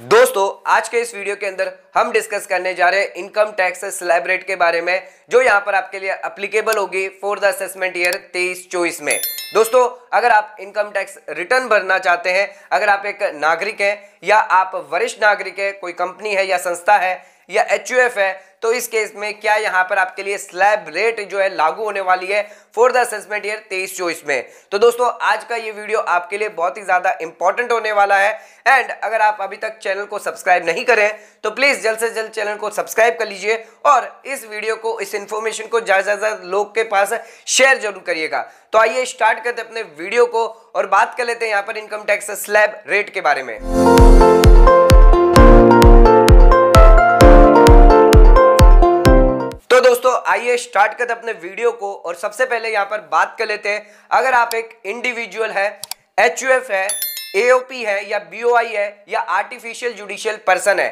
दोस्तों आज के इस वीडियो के अंदर हम डिस्कस करने जा रहे हैं इनकम टैक्स स्लैब रेट के बारे में जो यहां पर आपके लिए अप्लीकेबल होगी फॉर द असेसमेंट ईयर तेईस चौबीस में दोस्तों अगर आप इनकम टैक्स रिटर्न भरना चाहते हैं अगर आप एक नागरिक हैं या आप वरिष्ठ नागरिक हैं कोई कंपनी है या संस्था है या एच है तो इस केस में क्या यहाँ पर आपके लिए स्लैब रेट जो है लागू होने वाली है फॉर द असेसमेंट ईयर तेईस चौबीस में तो दोस्तों आज का ये वीडियो आपके लिए बहुत ही ज़्यादा इंपॉर्टेंट होने वाला है एंड अगर आप अभी तक चैनल को सब्सक्राइब नहीं करें तो प्लीज़ जल्द से जल्द चैनल को सब्सक्राइब कर लीजिए और इस वीडियो को इस इन्फॉर्मेशन को ज़्यादा से ज़्यादा लोग के पास शेयर जरूर करिएगा तो आइए स्टार्ट करते अपने वीडियो को और बात कर लेते हैं यहाँ पर इनकम टैक्स स्लैब रेट के बारे में आइए स्टार्ट करते अपने वीडियो को और सबसे पहले यहाँ पर बात कर लेते हैं अगर आप एक इंडिविजुअल है एच है एओपी है या बीओआई है या आर्टिफिशियल जुडिशियल पर्सन है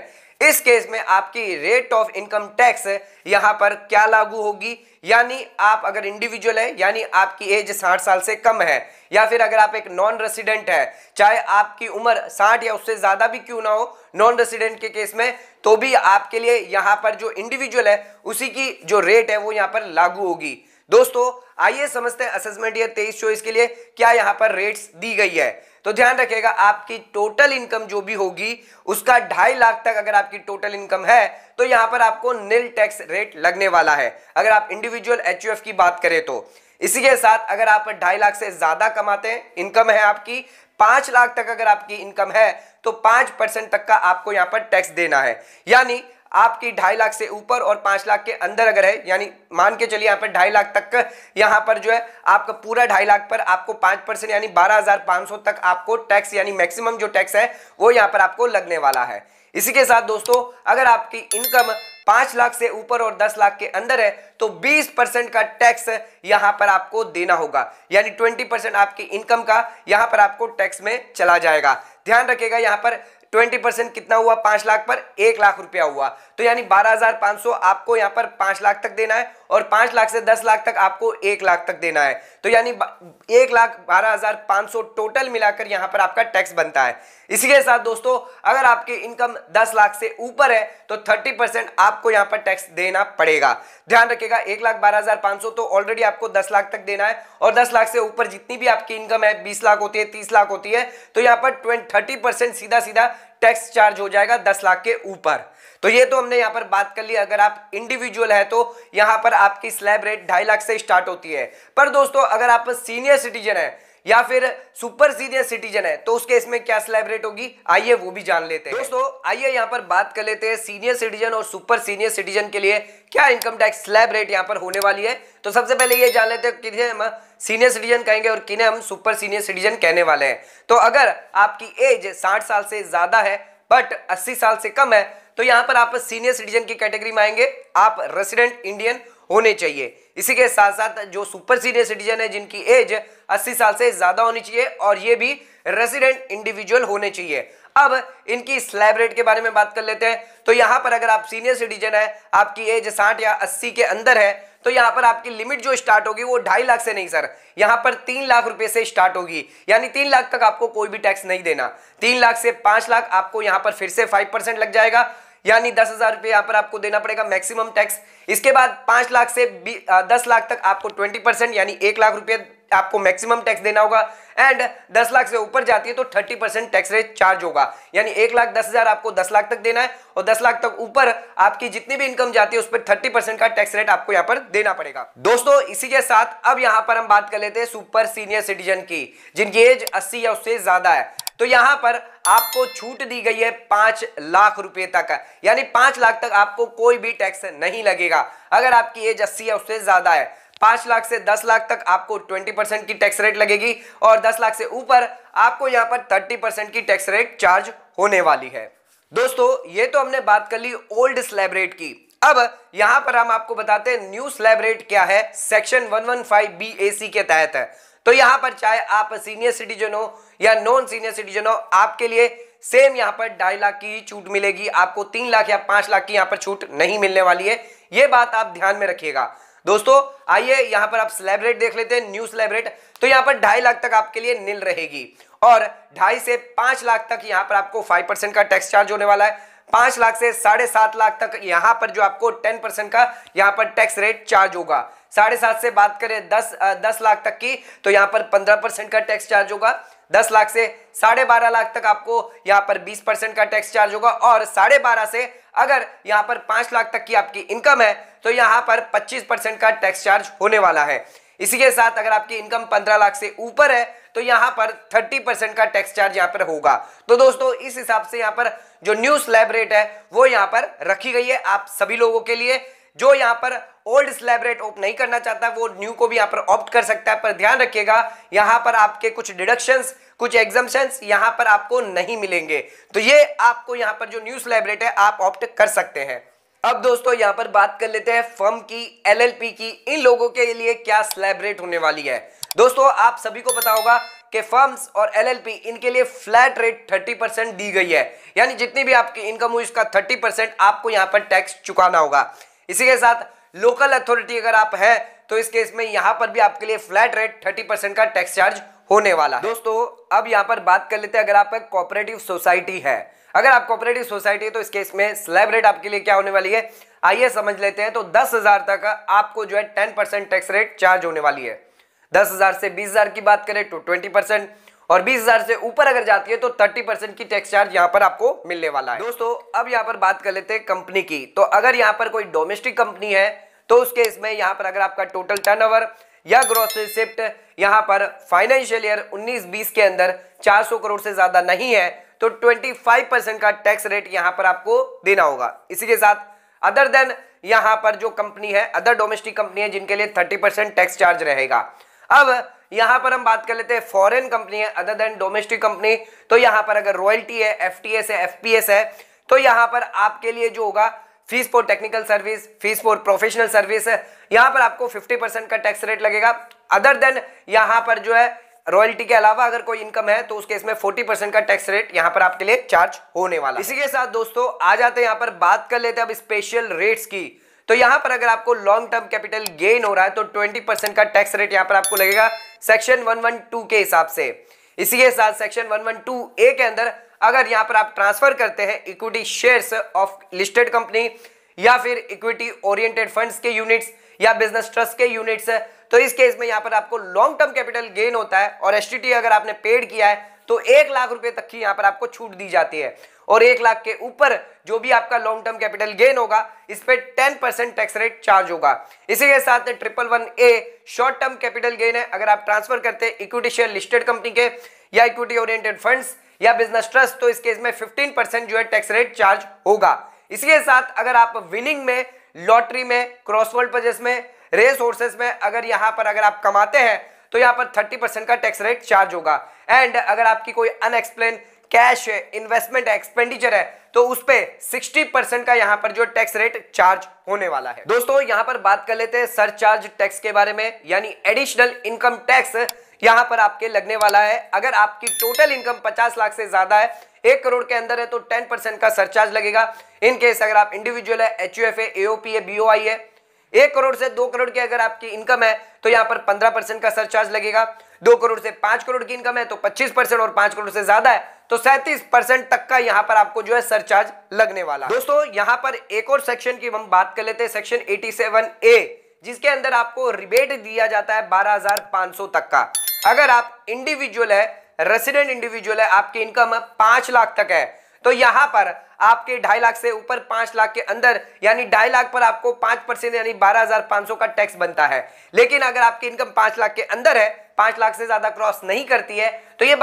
इस केस में आपकी रेट ऑफ इनकम टैक्स यहां पर क्या लागू होगी यानी आप अगर इंडिविजुअल है यानी आपकी एज साठ साल से कम है या फिर अगर आप एक नॉन रेसिडेंट है चाहे आपकी उम्र साठ या उससे ज़्यादा भी क्यों ना हो नॉन रेसिडेंट के केस में तो भी आपके लिए यहां पर जो इंडिविजुअल है उसी की जो रेट है वो यहां पर लागू होगी दोस्तों आइए समझते हैं असेसमेंट ईयर तेईस चौबीस के लिए क्या यहां पर रेट्स दी गई है तो ध्यान रखिएगा आपकी टोटल इनकम जो भी होगी उसका ढाई लाख तक अगर आपकी टोटल इनकम है तो यहां पर आपको नील टैक्स रेट लगने वाला है अगर आप इंडिविजुअल एच की बात करें तो इसी के साथ अगर आप ढाई लाख से ज्यादा कमाते हैं इनकम है आपकी पांच लाख तक अगर आपकी इनकम है तो पांच परसेंट तक का आपको यहां पर टैक्स देना है यानी आपकी ढाई लाख से ऊपर और पांच लाख के अंदर अगर है यानी मान के चलिए यहाँ पर ढाई लाख तक यहाँ पर जो है आपका पूरा ढाई लाख पर आपको पांच परसेंट यानी बारह हज़ार पांच सौ तक आपको टैक्स यानी मैक्सिमम जो टैक्स है वो यहाँ पर आपको लगने वाला है इसी के साथ दोस्तों अगर आपकी इनकम पांच लाख से ऊपर और दस लाख के अंदर है तो बीस परसेंट का टैक्स यहां पर आपको देना होगा यानी ट्वेंटी परसेंट आपकी इनकम का यहां पर आपको टैक्स में चला जाएगा ध्यान रखिएगा यहां पर ट्वेंटी परसेंट कितना हुआ पांच लाख पर एक लाख रुपया हुआ तो यानी बारह हजार पांच सौ आपको यहां पर पांच लाख तक देना है और पांच लाख से दस लाख तक आपको एक लाख तक देना है तो यानी एक लाख बारह हजार पांच सौ टोटल मिलाकर यहां पर आपका टैक्स बनता है इसी के साथ दोस्तों अगर आपकी इनकम दस लाख से ऊपर है तो थर्टी परसेंट आपको यहां पर टैक्स देना पड़ेगा ध्यान रखिएगा एक लाख बारह हजार पांच सौ तो ऑलरेडी आपको दस लाख तक देना है और दस लाख से ऊपर जितनी भी आपकी इनकम है बीस लाख होती है तीस लाख होती है तो यहां पर थर्टी परसेंट सीधा सीधा टैक्स चार्ज हो जाएगा दस लाख के ऊपर तो ये तो हमने यहाँ पर बात कर ली अगर आप इंडिविजुअल है तो यहाँ पर आपकी स्लैब रेट ढाई लाख से स्टार्ट होती है पर दोस्तों अगर आप सीनियर सिटीजन है या फिर सुपर सीनियर सिटीजन है तो उसके इसमें क्या सेलेब्रेट होगी आइए वो भी जान लेते हैं दोस्तों आइए यहां पर बात कर लेते हैं सीनियर सिटीजन और सुपर सीनियर सिटीजन के लिए क्या इनकम टैक्स स्लैब रेट यहां पर होने वाली है तो सबसे पहले ये जान लेते हैं किन्हें हम सीनियर सिटीजन कहेंगे और किन्हें हम सुपर सीनियर सिटीजन कहने वाले हैं तो अगर आपकी एज साठ साल से ज़्यादा है बट अस्सी साल से कम है तो यहां पर आप सीनियर सिटीजन की कैटेगरी में आएंगे आप रेसिडेंट इंडियन होने चाहिए इसी के साथ साथ जो सुपर सीनियर सिटीजन है जिनकी एज 80 साल से ज़्यादा होनी चाहिए और ये भी रेसिडेंट इंडिविजुअल होने चाहिए अब इनकी स्लैब रेट के बारे में बात कर लेते हैं तो यहां पर अगर आप सीनियर सिटीजन है आपकी एज साठ या अस्सी के अंदर है तो यहां पर आपकी लिमिट जो स्टार्ट होगी वो ढाई लाख से नहीं सर यहां पर तीन लाख रुपए से स्टार्ट होगी यानी तीन लाख तक आपको कोई भी टैक्स नहीं देना तीन लाख से पांच लाख आपको यहां पर फिर से फाइव परसेंट लग जाएगा यानी दस हजार रुपए यहाँ पर आपको देना पड़ेगा मैक्सिमम टैक्स इसके बाद पांच लाख से दस लाख तक आपको ट्वेंटी परसेंट यानी एक लाख रुपए आपको मैक्सिमम टैक्स देना होगा एंड दस लाख से ऊपर जाती है तो thirty percent tax rate charge होगा यानी एक लाख दस हजार आपको दस लाख तक देना है और दस लाख तक ऊपर आपकी जितनी भी इनकम जाती है उस पर थर्टी परसेंट का टैक्स रेट आपको यहां पर देना पड़ेगा दोस्तों इसी के साथ अब यहां पर हम बात कर लेते हैं सुपर सीनियर सिटीजन की जिनकी एज अस्सी या उससे ज्यादा है तो यहां पर आपको छूट दी गई है पांच लाख रुपए तक यानी पांच लाख तक आपको कोई भी टैक्स नहीं लगेगा अगर आपकी एज अस्सी या उससे ज्यादा है पांच लाख से दस लाख तक आपको ट्वेंटी परसेंट की टैक्स रेट लगेगी और दस लाख से ऊपर आपको यहां पर थर्टी परसेंट की टैक्स रेट चार्ज होने वाली है दोस्तों ये तो हमने बात कर ली ओल्ड स्लैब रेट की अब यहां पर हम आपको बताते हैं न्यू स्लैब रेट क्या है section one one A C के तहत है तो यहां पर चाहे आप सीनियर सिटीजन हो या नॉन सीनियर सिटीजन हो आपके लिए सेम यहां पर ढाई लाख की छूट मिलेगी आपको तीन लाख या पांच लाख की यहां पर छूट नहीं मिलने वाली है ये बात आप ध्यान में रखिएगा दोस्तों आइए यहां पर आप सेलेब्रेट देख लेते हैं न्यू सेलेब्रेट तो यहां पर ढाई लाख तक आपके लिए नील रहेगी और ढाई से पांच लाख तक यहां पर आपको फाइव परसेंट का टैक्स चार्ज होने वाला है पांच लाख से साढ़े सात लाख तक यहां पर जो आपको टेन परसेंट का यहां पर टैक्स रेट चार्ज होगा साढ़े सात से बात करें दस दस लाख तक की तो यहाँ पर पंद्रह परसेंट का टैक्स चार्ज होगा दस लाख से साढ़े बारह लाख तक आपको यहाँ पर बीस परसेंट का टैक्स चार्ज होगा और साढ़े बारह से अगर यहाँ पर पांच लाख तक की आपकी इनकम है तो यहाँ पर पच्चीस परसेंट का टैक्स चार्ज होने वाला है इसी के साथ अगर आपकी इनकम पंद्रह लाख से ऊपर है तो यहाँ पर थर्टी परसेंट का टैक्स चार्ज यहाँ पर होगा तो दोस्तों इस हिसाब से यहाँ पर जो न्यू स्लैब रेट है वो यहाँ पर रखी गई है आप सभी लोगों के लिए जो यहाँ पर ओल्ड स्लैब रेट नहीं करना चाहता वो न्यू को भी यहाँ पर ऑप्ट कर सकता है पर ध्यान रखिएगा यहाँ पर आपके कुछ डिडक्शंस कुछ एग्जाम यहाँ पर आपको नहीं मिलेंगे तो ये आपको यहाँ पर जो न्यू स्लैब है आप ऑप्ट कर सकते हैं अब दोस्तों यहाँ पर बात कर लेते हैं फर्म की एल की इन लोगों के लिए क्या स्लैब होने वाली है दोस्तों आप सभी को पता होगा कि फर्म्स और एल इनके लिए फ्लैट रेट 30 परसेंट दी गई है यानी जितनी भी आपकी इनकम हुई उसका 30 परसेंट आपको यहां पर टैक्स चुकाना होगा इसी के साथ लोकल अथॉरिटी अगर आप हैं तो इस केस में यहां पर भी आपके लिए फ्लैट रेट थर्टी परसेंट का टैक्स चार्ज होने वाला है दोस्तों अब यहां पर बात कर लेते हैं अगर आप कोऑपरेटिव सोसाइटी है अगर आप कोऑपरेटिव सोसाइटी है तो इस केस में स्लैब रेट आपके लिए क्या होने वाली है आइए समझ लेते हैं तो दस हजार तक आपको जो है ten percent tax rate charge होने वाली है दस हजार से बीस हजार की बात करें तो ट्वेंटी परसेंट और 20,000 से ऊपर अगर जाती है तो 30 परसेंट की टैक्स चार्ज यहाँ पर आपको मिलने वाला है दोस्तों अब यहाँ पर बात कर लेते हैं कंपनी की तो अगर यहाँ पर कोई डोमेस्टिक कंपनी है तो उस केस में यहाँ पर अगर आपका टोटल टर्नओवर या ग्रॉस रिसिप्ट यहाँ पर फाइनेंशियल ईयर 19-20 के अंदर 400 करोड़ से ज्यादा नहीं है तो 25 परसेंट का टैक्स रेट यहाँ पर आपको देना होगा इसी के साथ अदर देन यहाँ पर जो कंपनी है अदर डोमेस्टिक कंपनी है जिनके लिए थर्टी परसेंट टैक्स चार्ज रहेगा अब यहां पर हम बात कर लेते हैं फॉरेन कंपनी है अदर देन डोमेस्टिक कंपनी तो यहां पर अगर रॉयल्टी है एफ है एफ है तो यहां पर आपके लिए जो होगा fees for technical service fees for professional service यहां पर आपको 50 परसेंट का टैक्स रेट लगेगा अदर देन यहां पर जो है रॉयल्टी के अलावा अगर कोई इनकम है तो उसके इसमें में 40 परसेंट का टैक्स रेट यहां पर आपके लिए चार्ज होने वाला इसी के साथ दोस्तों आ जाते हैं यहां पर बात कर लेते हैं अब स्पेशल रेट्स की तो यहां पर अगर आपको लॉन्ग टर्म कैपिटल गेन हो रहा है तो ट्वेंटी का टैक्स रेट यहां पर आपको लगेगा सेक्शन 112 के हिसाब से इसी के साथ सेक्शन 112 ए के अंदर अगर यहां पर आप ट्रांसफर करते हैं equity shares of listed company या फिर इक्विटी ओरिएंटेड फंड्स के यूनिट्स या बिजनेस ट्रस्ट के यूनिट्स तो इस केस में यहां पर आपको लॉन्ग टर्म कैपिटल गेन होता है और एस अगर आपने पेड किया है तो एक लाख रुपए तक की यहां पर आपको छूट दी जाती है और एक लाख के ऊपर जो भी आपका लॉन्ग टर्म कैपिटल गेन होगा इस पर ten percent tax rate charge होगा इसी के साथ triple one A short term capital gain है अगर आप ट्रांसफर करते हैं इक्विटी शेयर लिस्टेड कंपनी के या इक्विटी ओरिएंटेड फंड्स या बिजनेस ट्रस्ट तो इस केस में परसेंट जो है टैक्स रेट चार्ज होगा इसके साथ अगर आप विनिंग में लॉटरी में क्रॉसवर्ल्ड पजेस में रेस होर्सेस में अगर यहां पर अगर आप कमाते हैं तो यहां पर थर्टी परसेंट का टैक्स रेट चार्ज होगा एंड अगर आपकी कोई अनएक्सप्लेन कैश इन्वेस्टमेंट एक्सपेंडिचर है तो उस पर सिक्सटी परसेंट का यहां पर जो टैक्स रेट चार्ज होने वाला है दोस्तों यहां पर बात कर लेते हैं चार्ज टैक्स के बारे में यानी एडिशनल इनकम टैक्स यहां पर आपके लगने वाला है अगर आपकी टोटल इनकम 50 लाख से ज्यादा है एक करोड़ के अंदर है तो 10 परसेंट का सरचार्ज लगेगा इन केस अगर आप इंडिविजुअल है एच यू एफ है एओपी है बीओआई है एक करोड़ से दो करोड़ की अगर आपकी इनकम है तो यहाँ पर पंद्रह परसेंट का सरचार्ज लगेगा दो करोड़ से पांच करोड़ की इनकम है तो पच्चीस परसेंट और पांच करोड़ से ज्यादा है तो सैंतीस परसेंट तक का यहां पर आपको जो है सरचार्ज लगने वाला दोस्तों यहां पर एक और सेक्शन की हम बात कर लेते हैं सेक्शन एटी सेवन ए जिसके अंदर आपको रिबेट दिया जाता है 12,500 तक का अगर आप इंडिविजुअल है रेसिडेंट इंडिविजुअल है आपकी इनकम पांच लाख तक है तो यहां पर आपके ढाई लाख से ऊपर पांच लाख के अंदर यानी ढाई लाख पर आपको पांच परसेंट यानी बारह हजार पांच सौ का टैक्स बनता है लेकिन अगर आपकी इनकम पांच लाख के अंदर है पांच लाख से ज्यादा क्रॉस नहीं करती है तो ये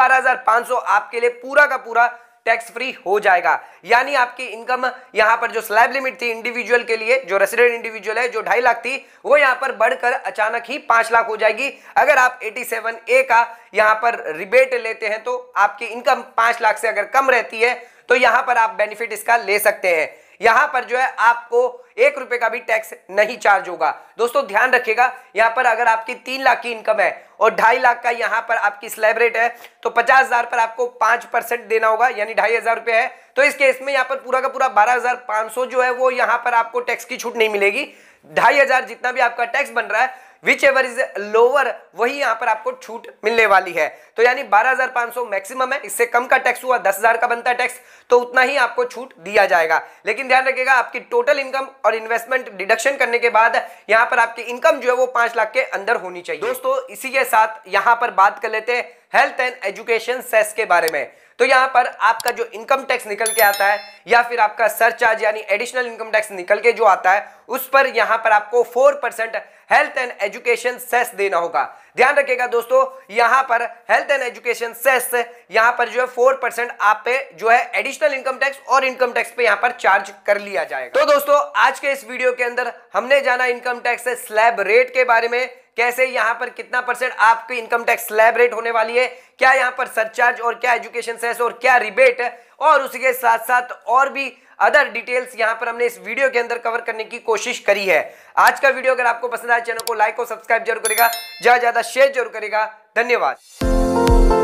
सौ आपके लिए पूरा का पूरा टैक्स फ्री हो जाएगा यानी आपकी इनकम यहां पर जो स्लैब लिमिट थी इंडिविजुअल के लिए जो रेसिडेंट इंडिविजुअल है जो ढाई लाख थी वो यहां पर बढ़कर अचानक ही पांच लाख हो जाएगी अगर आप 87 ए का यहां पर रिबेट लेते हैं तो आपकी इनकम पांच लाख से अगर कम रहती है तो यहां पर आप बेनिफिट इसका ले सकते हैं यहां पर जो है आपको एक रुपए का भी टैक्स नहीं चार्ज होगा दोस्तों ध्यान रखिएगा यहां पर अगर आपकी तीन लाख की इनकम है और ढाई लाख का यहां पर आपकी स्लैब रेट है तो पचास हजार पर आपको पांच परसेंट देना होगा यानी ढाई हजार रुपए है तो इस केस में यहां पर पूरा का पूरा बारह हजार पांच सौ जो है वो यहां पर आपको टैक्स की छूट नहीं मिलेगी ढाई हजार जितना भी आपका टैक्स बन रहा है विच एवर इज लोअर वही यहाँ पर आपको छूट मिलने वाली है तो यानी 12,500 मैक्सिमम है इससे कम का टैक्स हुआ 10,000 का बनता है टैक्स तो उतना ही आपको छूट दिया जाएगा लेकिन ध्यान रखिएगा आपकी टोटल इनकम और इन्वेस्टमेंट डिडक्शन करने के बाद यहाँ पर आपकी इनकम जो है वो पांच लाख के अंदर होनी चाहिए दोस्तों इसी के साथ यहाँ पर बात कर लेते हैं हेल्थ एंड एजुकेशन सेस के बारे में तो यहां पर आपका जो इनकम टैक्स निकल के आता है या फिर आपका सरचार्ज यानी एडिशनल इनकम टैक्स निकल के जो आता है उस पर यहां पर आपको four percent health and education cess देना होगा ध्यान रखिएगा दोस्तों यहां पर हेल्थ एंड एजुकेशन सेस यहां पर जो है फोर परसेंट आप पे जो है एडिशनल इनकम टैक्स और इनकम टैक्स पे यहां पर चार्ज कर लिया जाएगा तो दोस्तों आज के इस वीडियो के अंदर हमने जाना इनकम टैक्स स्लैब रेट के बारे में कैसे यहां पर कितना परसेंट आपकी इनकम टैक्स लैबरेट होने वाली है क्या यहां पर सरचार्ज और क्या एजुकेशन सेस और क्या रिबेट और उसके साथ साथ और भी अदर डिटेल्स यहां पर हमने इस वीडियो के अंदर कवर करने की कोशिश करी है आज का वीडियो अगर आपको पसंद आया चैनल को लाइक और सब्सक्राइब जरूर करेगा ज्यादा ज्यादा शेयर जरूर करेगा धन्यवाद